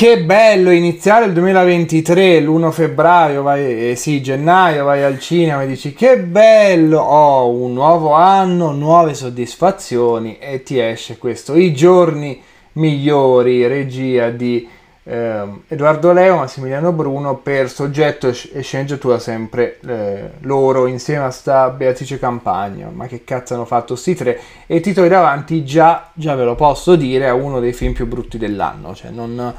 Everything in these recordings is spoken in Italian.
Che bello iniziare il 2023, l'1 febbraio, vai, eh sì, gennaio, vai al cinema e dici che bello, ho oh, un nuovo anno, nuove soddisfazioni e ti esce questo. I giorni migliori, regia di eh, Edoardo Leo, Massimiliano Bruno, per soggetto e sceneggiatura sempre eh, loro, insieme a sta Beatrice Campagna. Ma che cazzo hanno fatto sti tre? E titoli davanti già, già ve lo posso dire, a uno dei film più brutti dell'anno, cioè non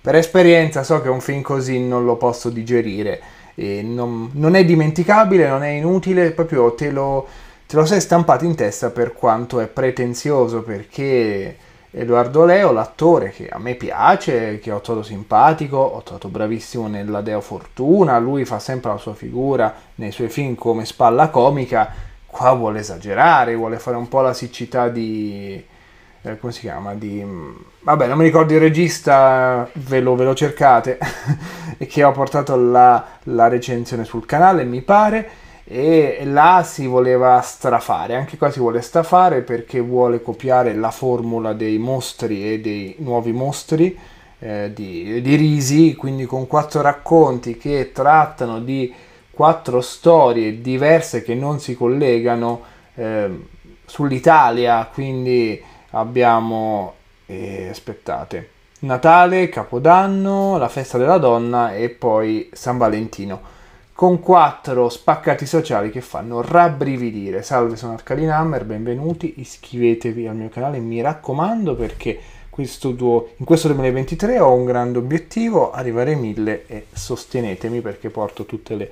per esperienza so che un film così non lo posso digerire. Non, non, è dimenticabile, non è inutile, proprio te lo, te lo sei stampato in testa per quanto è pretenzioso, perché Edoardo Leo, l'attore che a me piace, che ho trovato simpatico, ho trovato bravissimo nella Dea Fortuna, lui fa sempre la sua figura nei suoi film come spalla comica, qua vuole esagerare, vuole fare un po' la siccità di eh, come si chiama? Di, mm, vabbè, non mi ricordo il regista, ve lo, ve lo cercate, che ho portato la, la recensione sul canale, mi pare e là si voleva strafare, anche qua si vuole strafare perché vuole copiare la formula dei mostri e dei nuovi mostri eh, di, di, Risi, quindi con quattro racconti che trattano di quattro storie diverse che non si collegano eh, sull'Italia, quindi abbiamo, eh, aspettate, Natale, Capodanno, la festa della donna e poi San Valentino con quattro spaccati sociali che fanno rabbrividire. Salve, sono Arcadin Hammer, benvenuti, iscrivetevi al mio canale, mi raccomando perché questo duo, in questo 2023 ho un grande obiettivo, arrivare ai mille e sostenetemi perché porto tutte le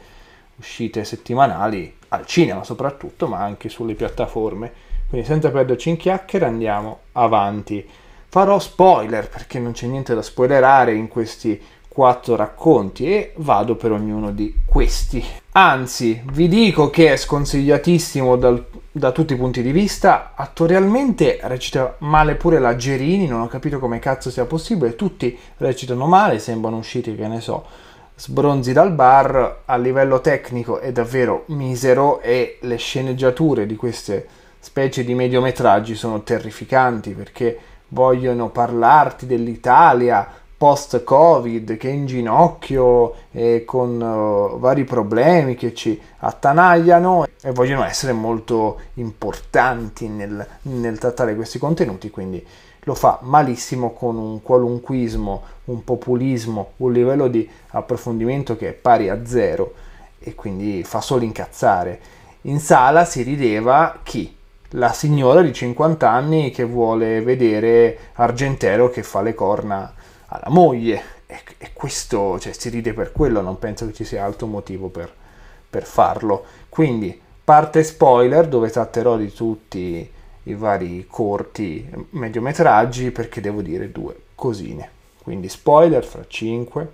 uscite settimanali al cinema soprattutto, ma anche sulle piattaforme. Quindi senza perderci in chiacchiere andiamo avanti. Farò spoiler perché non c'è niente da spoilerare in questi quattro racconti e vado per ognuno di questi. Anzi, vi dico che è sconsigliatissimo dal, da tutti i punti di vista. Attorialmente recita male pure la Gerini, non ho capito come cazzo sia possibile. Tutti recitano male, sembrano usciti, che ne so, sbronzi dal bar a livello tecnico è davvero misero e le sceneggiature di queste specie di mediometraggi sono terrificanti perché vogliono parlarti dell'Italia post covid che è in ginocchio e con uh, vari problemi che ci attanagliano e vogliono essere molto importanti nel, nel trattare questi contenuti quindi lo fa malissimo con un qualunquismo, un populismo, un livello di approfondimento che è pari a zero e quindi fa solo incazzare. In sala si rideva chi? La signora di 50 anni che vuole vedere Argentero che fa le corna alla moglie. E, questo, cioè, si ride per quello, non penso che ci sia altro motivo per, per farlo. Quindi, parte spoiler dove tratterò di tutti i vari corti mediometraggi perché devo dire due cosine. Quindi spoiler fra 5.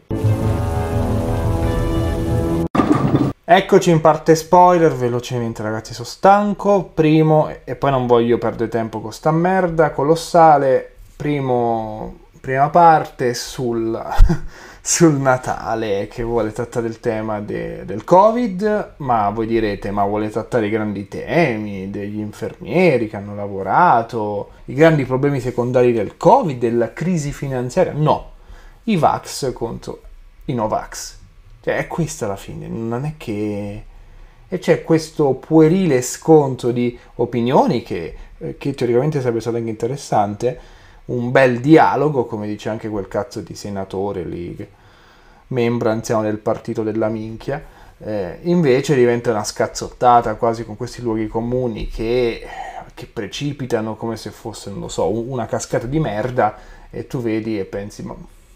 Eccoci in parte spoiler, velocemente ragazzi sono stanco, primo, e poi non voglio perdere tempo con sta merda, colossale, primo, prima parte sul... sul Natale che vuole trattare il tema de- del Covid, ma voi direte ma vuole trattare i grandi temi degli infermieri che hanno lavorato, i grandi problemi secondari del Covid, della crisi finanziaria. No, i Vax contro i Novax. Cioè è questa la fine, non è che... E c'è questo puerile scontro di opinioni che, eh, che teoricamente sarebbe stato anche interessante un bel dialogo, come dice anche quel cazzo di senatore lì, membro anziano del partito della minchia, eh, invece diventa una scazzottata quasi con questi luoghi comuni che, che precipitano come se fosse, non lo so, una cascata di merda e tu vedi e pensi, ma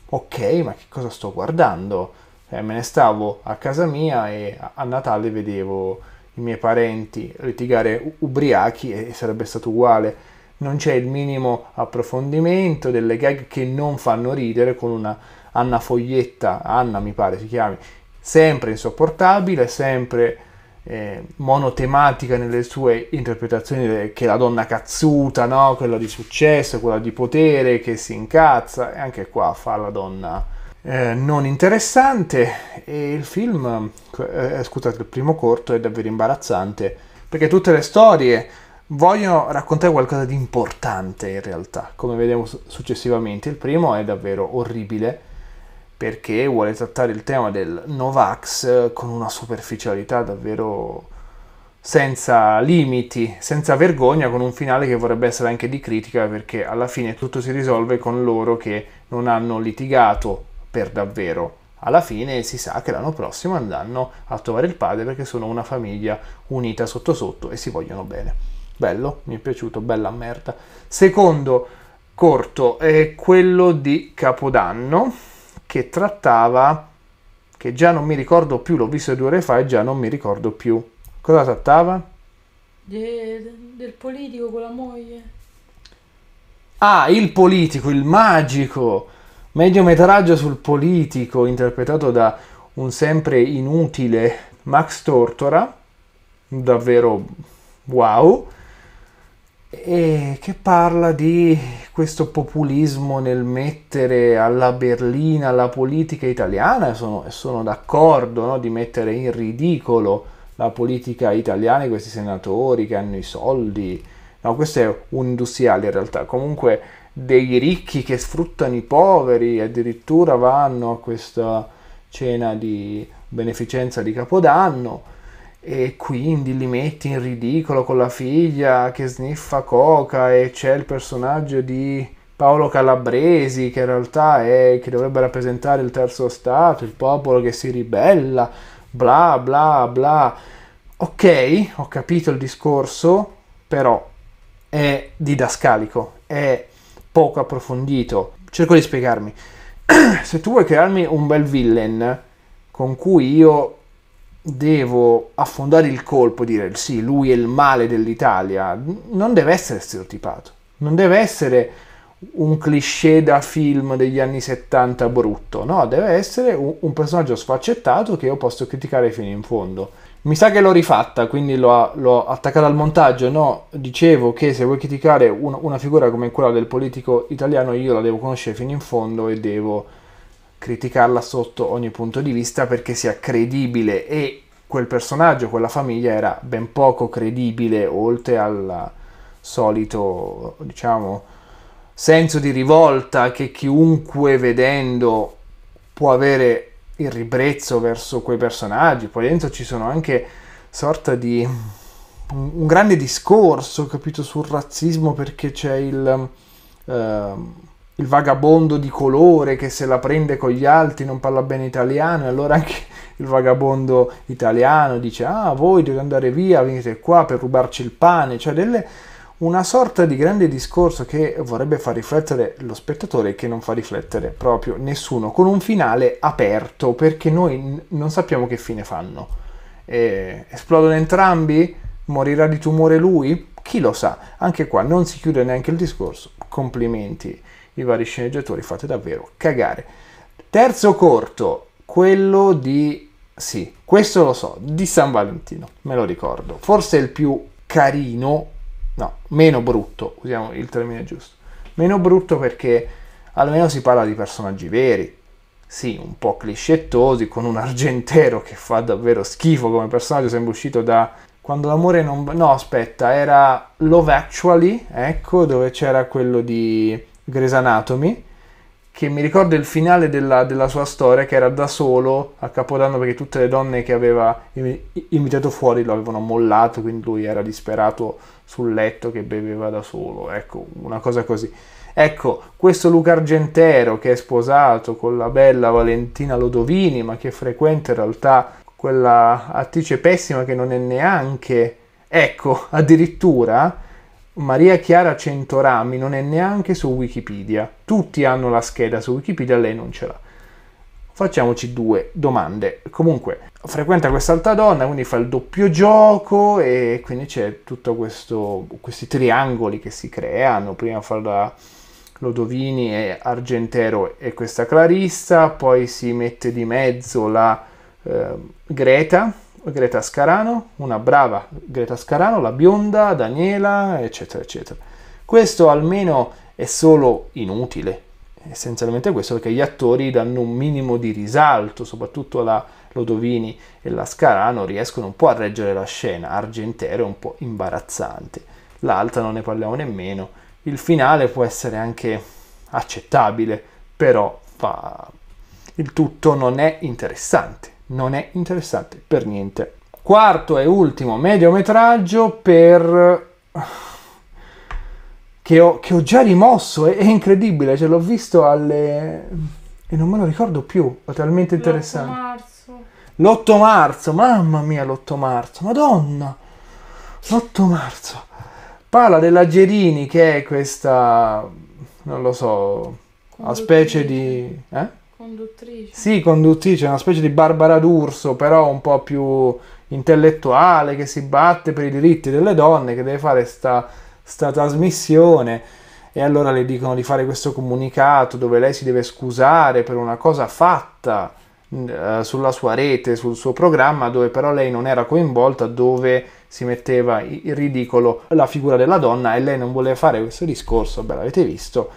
ok, ma che cosa sto guardando? Eh, me ne stavo a casa mia e a Natale vedevo i miei parenti litigare ubriachi e sarebbe stato uguale non c'è il minimo approfondimento, delle gag che non fanno ridere con una Anna Foglietta, Anna mi pare si chiami, sempre insopportabile, sempre eh, monotematica nelle sue interpretazioni che la donna cazzuta, no? quella di successo, quella di potere, che si incazza, e anche qua fa la donna... Eh, non interessante e il film, eh, scusate, il primo corto è davvero imbarazzante perché tutte le storie vogliono raccontare qualcosa di importante in realtà, come vedremo successivamente. Il primo è davvero orribile perché vuole trattare il tema del Novax eh, con una superficialità davvero senza limiti, senza vergogna, con un finale che vorrebbe essere anche di critica perché alla fine tutto si risolve con loro che non hanno litigato per davvero alla fine si sa che l'anno prossimo andranno a trovare il padre perché sono una famiglia unita sotto sotto e si vogliono bene bello, mi è piaciuto, bella merda. Secondo corto è quello di Capodanno che trattava, che già non mi ricordo più, l'ho visto due ore fa e già non mi ricordo più. Cosa trattava? De, del politico con la moglie. Ah, il politico, il magico, Medio metraggio sul politico interpretato da un sempre inutile Max Tortora, davvero wow e che parla di questo populismo nel mettere alla berlina la politica italiana, sono, sono d'accordo no? di mettere in ridicolo la politica italiana e questi senatori che hanno i soldi, no, questo è un industriale in realtà, comunque dei ricchi che sfruttano i poveri, addirittura vanno a questa cena di beneficenza di Capodanno e quindi li metti in ridicolo con la figlia che sniffa coca e c'è il personaggio di Paolo Calabresi che in realtà è che dovrebbe rappresentare il terzo stato, il popolo che si ribella, bla bla bla. Ok, ho capito il discorso, però è didascalico, è poco approfondito. Cerco di spiegarmi. Se tu vuoi crearmi un bel villain con cui io devo affondare il colpo dire sì, lui è il male dell'Italia, non deve essere stereotipato, non deve essere un cliché da film degli anni 70 brutto, no, deve essere un, un personaggio sfaccettato che io posso criticare fino in fondo. Mi sa che l'ho rifatta, quindi l'ho, l'ho attaccata al montaggio, no, dicevo che se vuoi criticare un, una figura come quella del politico italiano io la devo conoscere fino in fondo e devo criticarla sotto ogni punto di vista perché sia credibile e quel personaggio, quella famiglia era ben poco credibile oltre al solito, diciamo, senso di rivolta che chiunque vedendo può avere il ribrezzo verso quei personaggi. Poi dentro ci sono anche sorta di un, grande discorso, capito, sul razzismo perché c'è il eh, il vagabondo di colore che se la prende con gli altri non parla bene italiano e allora anche il vagabondo italiano dice ah voi dovete andare via venite qua per rubarci il pane cioè delle, una sorta di grande discorso che vorrebbe far riflettere lo spettatore e che non fa riflettere proprio nessuno con un finale aperto perché noi non sappiamo che fine fanno e esplodono entrambi morirà di tumore lui chi lo sa anche qua non si chiude neanche il discorso complimenti i vari sceneggiatori fate davvero cagare. Terzo corto, quello di... sì, questo lo so, di San Valentino, me lo ricordo. Forse il più carino, no, meno brutto, usiamo il termine giusto. Meno brutto perché almeno si parla di personaggi veri, sì, un po' cliscettosi, con un argentero che fa davvero schifo come personaggio, sembra uscito da quando l'amore non... No, aspetta, era Love Actually, ecco, dove c'era quello di Grey's Anatomy, che mi ricorda il finale della, della, sua storia, che era da solo a Capodanno perché tutte le donne che aveva invitato fuori lo avevano mollato, quindi lui era disperato sul letto che beveva da solo, ecco, una cosa così. Ecco, questo Luca Argentero che è sposato con la bella Valentina Lodovini, ma che frequenta in realtà quella attrice pessima che non è neanche, ecco, addirittura Maria Chiara Centorami non è neanche su Wikipedia. Tutti hanno la scheda su Wikipedia, lei non ce l'ha. Facciamoci due domande. Comunque, frequenta quest'altra donna, quindi fa il doppio gioco e quindi c'è tutto questo, questi triangoli che si creano. Prima fa la Lodovini e Argentero e questa Clarissa, poi si mette di mezzo la eh, Greta Greta Scarano, una brava Greta Scarano, la bionda, Daniela, eccetera, eccetera. Questo almeno è solo inutile, essenzialmente questo perché gli attori danno un minimo di risalto, soprattutto la Lodovini e la Scarano riescono un po' a reggere la scena, Argentero è un po' imbarazzante, l'altra non ne parliamo nemmeno, il finale può essere anche accettabile, però fa... il tutto non è interessante non è interessante per niente. Quarto e ultimo mediometraggio per... Che ho, che ho già rimosso, è, è incredibile, cioè l'ho visto alle... e non me lo ricordo più, è talmente interessante. L'8 Marzo. L'8 marzo, mamma mia l'8 marzo, madonna! L'8 marzo. Parla della Gerini che è questa, non lo so, una specie di... Eh? Conduttrice. Sì, conduttrice, una specie di Barbara D'Urso, però un po' più intellettuale, che si batte per i diritti delle donne, che deve fare sta, sta trasmissione. E allora le dicono di fare questo comunicato dove lei si deve scusare per una cosa fatta mm, eh, sulla sua rete, sul suo programma, dove però lei non era coinvolta, dove si metteva in ridicolo la figura della donna e lei non voleva fare questo discorso. Beh, l'avete visto,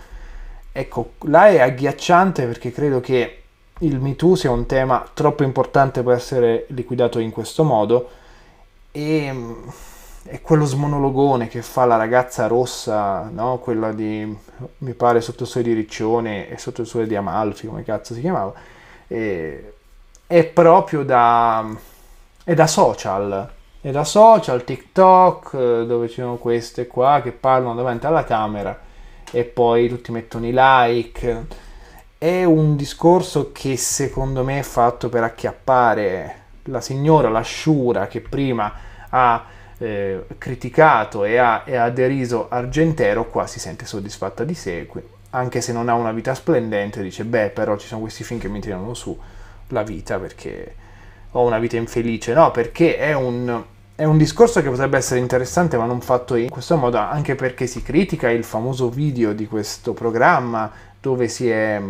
Ecco, là è agghiacciante perché credo che il Me Too sia un tema troppo importante per essere liquidato in questo modo e mm, è quello smonologone che fa la ragazza rossa, no? quella di, mi pare, sotto il sole di Riccione e sotto il sole di Amalfi, come cazzo si chiamava, e, è proprio da, è da social, è da social, TikTok, eh, dove ci sono queste qua che parlano davanti alla camera e poi tutti mettono i like. È un discorso che secondo me è fatto per acchiappare la signora, la sciura che prima ha eh, criticato e ha, e ha deriso Argentero, qua si sente soddisfatta di sé, anche se non ha una vita splendente, dice beh però ci sono questi film che mi tirano su la vita perché ho una vita infelice, no perché è un è un discorso che potrebbe essere interessante ma non fatto in questo modo anche perché si critica il famoso video di questo programma dove si è,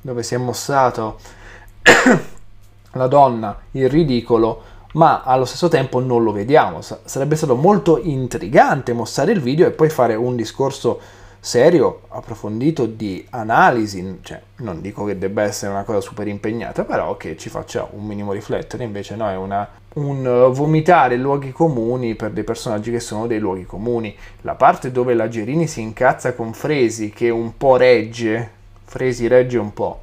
dove si è mostrato la donna, il ridicolo, ma allo stesso tempo non lo vediamo. sarebbe stato molto intrigante mostrare il video e poi fare un discorso serio, approfondito di analisi, cioè, non dico che debba essere una cosa super impegnata, però che ci faccia un minimo riflettere, invece no, è una un eh, vomitare luoghi comuni per dei personaggi che sono dei luoghi comuni. La parte dove la Gerini si incazza con Fresi, che un po' regge, Fresi regge un po',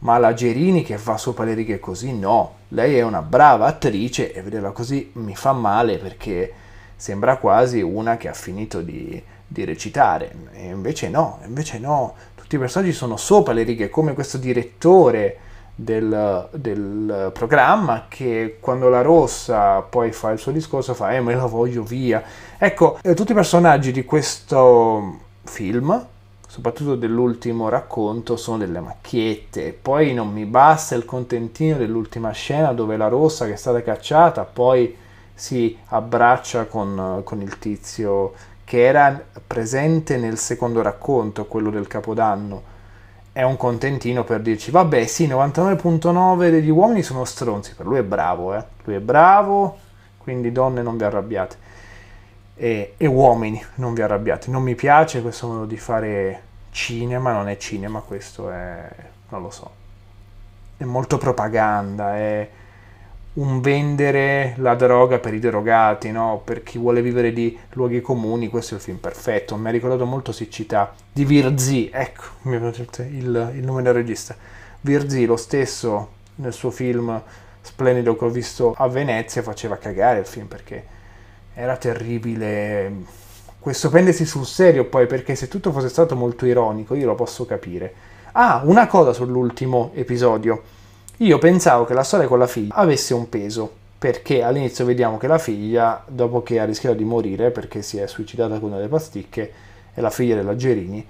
ma la Gerini che va sopra le righe così, no. Lei è una brava attrice e vederla così mi fa male perché sembra quasi una che ha finito di, di recitare. E invece no, invece no. Tutti i personaggi sono sopra le righe, come questo direttore del, del, programma che quando la rossa poi fa il suo discorso fa eh me la voglio via ecco eh, tutti i personaggi di questo film soprattutto dell'ultimo racconto sono delle macchiette poi non mi basta il contentino dell'ultima scena dove la rossa che è stata cacciata poi si abbraccia con, con il tizio che era presente nel secondo racconto quello del capodanno è un contentino per dirci vabbè sì 99.9 degli uomini sono stronzi per lui è bravo eh? lui è bravo quindi donne non vi arrabbiate e, e, uomini non vi arrabbiate non mi piace questo modo di fare cinema non è cinema questo è non lo so è molto propaganda è un vendere la droga per i derogati, no? per chi vuole vivere di luoghi comuni, questo è il film perfetto. Mi ha ricordato molto Siccità di Virzi, ecco il, il nome del regista. Virzi lo stesso nel suo film splendido che ho visto a Venezia faceva cagare il film perché era terribile. Questo prendersi sul serio poi perché se tutto fosse stato molto ironico io lo posso capire. Ah, una cosa sull'ultimo episodio io pensavo che la storia con la figlia avesse un peso, perché all'inizio vediamo che la figlia, dopo che ha rischiato di morire perché si è suicidata con delle pasticche, è la figlia della Gerini,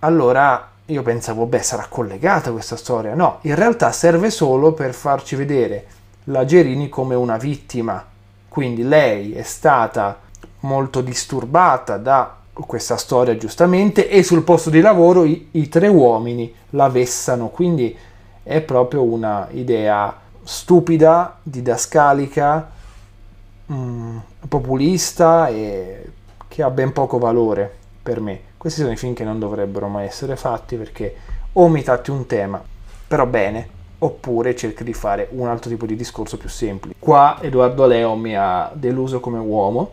allora io pensavo, beh, sarà collegata questa storia. No, in realtà serve solo per farci vedere la Gerini come una vittima. Quindi lei è stata molto disturbata da questa storia, giustamente, e sul posto di lavoro i, i tre uomini la vessano. Quindi è proprio una idea stupida, didascalica, mh, mm, populista e che ha ben poco valore per me. Questi sono i film che non dovrebbero mai essere fatti perché o mi tratti un tema, però bene, oppure cerchi di fare un altro tipo di discorso più semplice. Qua Edoardo Leo mi ha deluso come uomo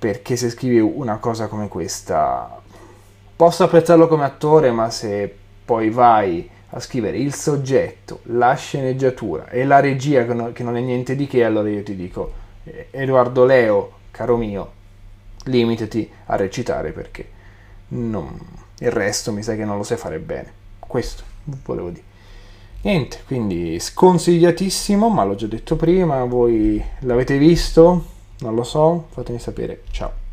perché se scrivi una cosa come questa posso apprezzarlo come attore, ma se poi vai a scrivere il soggetto, la sceneggiatura e la regia che non, che non è niente di che, allora io ti dico eh, Edoardo Leo, caro mio, limitati a recitare perché non, il resto mi sa che non lo sai fare bene. Questo volevo dire. Niente, quindi sconsigliatissimo, ma l'ho già detto prima, voi l'avete visto? Non lo so, fatemi sapere. Ciao.